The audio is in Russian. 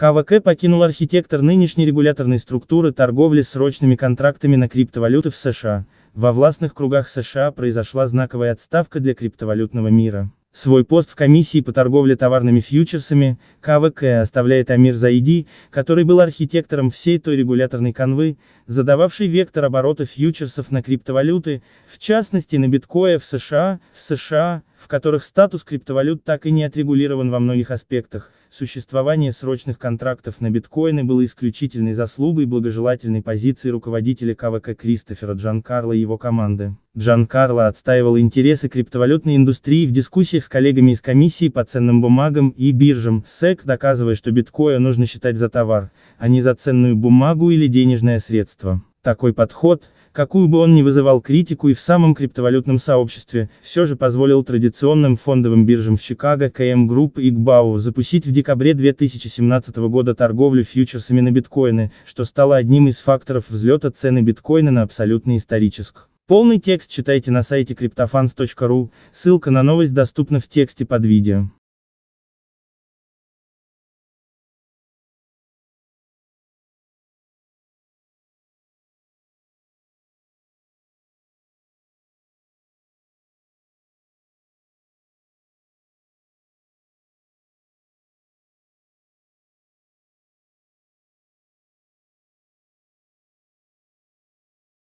КВК покинул архитектор нынешней регуляторной структуры торговли срочными контрактами на криптовалюты в США. Во властных кругах США произошла знаковая отставка для криптовалютного мира. Свой пост в комиссии по торговле товарными фьючерсами, КВК, оставляет Амир Зайди, который был архитектором всей той регуляторной канвы, задававшей вектор оборота фьючерсов на криптовалюты, в частности на биткоя в США, в США, в которых статус криптовалют так и не отрегулирован во многих аспектах, Существование срочных контрактов на биткоины было исключительной заслугой благожелательной позиции руководителя КВК Кристофера Джанкарло и его команды. Джанкарло отстаивал интересы криптовалютной индустрии в дискуссиях с коллегами из комиссии по ценным бумагам и биржам, СЭК, доказывая, что биткоин нужно считать за товар, а не за ценную бумагу или денежное средство. Такой подход, какую бы он ни вызывал критику и в самом криптовалютном сообществе, все же позволил традиционным фондовым биржам в Чикаго КМ Групп и КБАУ запустить в декабре 2017 года торговлю фьючерсами на биткоины, что стало одним из факторов взлета цены биткоина на абсолютный историческ. Полный текст читайте на сайте CryptoFans.ru, ссылка на новость доступна в тексте под видео.